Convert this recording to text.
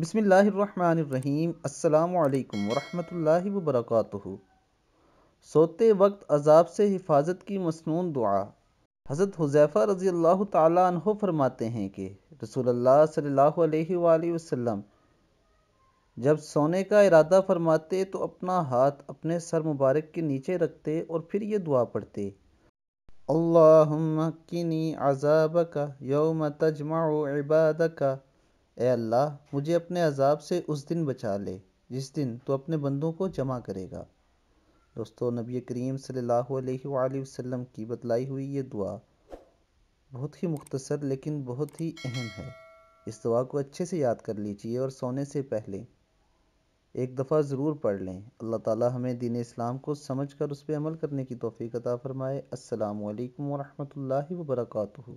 बसमीम् अल्लाम वरहमल वबरक सोते वक्त अजाब से हिफाजत की मसनून दुआ हज़रत हुजैफ़ा रज़ी अल्लाह तहो फरमाते हैं कि रसूलुल्लाह सल्लल्लाहु अलैहि वसल्लम जब सोने का इरादा फरमाते तो अपना हाथ अपने सर मुबारक के नीचे रखते और फिर ये दुआ पढ़ते अल्लाहुम्मा किनी अजाब का यौम तजमा इबाद का ए अल्लाह मुझे अपने अजाब से उस दिन बचा ले जिस दिन तो अपने बंदों को जमा करेगा दोस्तों नबी करीम सल्लल्लाहु अलैहि वसल्लम की बतलाई हुई ये दुआ बहुत ही मुख्तसर लेकिन बहुत ही अहम है इस दुआ को अच्छे से याद कर लीजिए और सोने से पहले एक दफ़ा ज़रूर पढ़ लें अल्लाह ताला हमें दीन इस्लाम को समझ कर उस पर अमल करने की तोफ़ी अता फ़रमाए अल्लाम वरहमल वर्का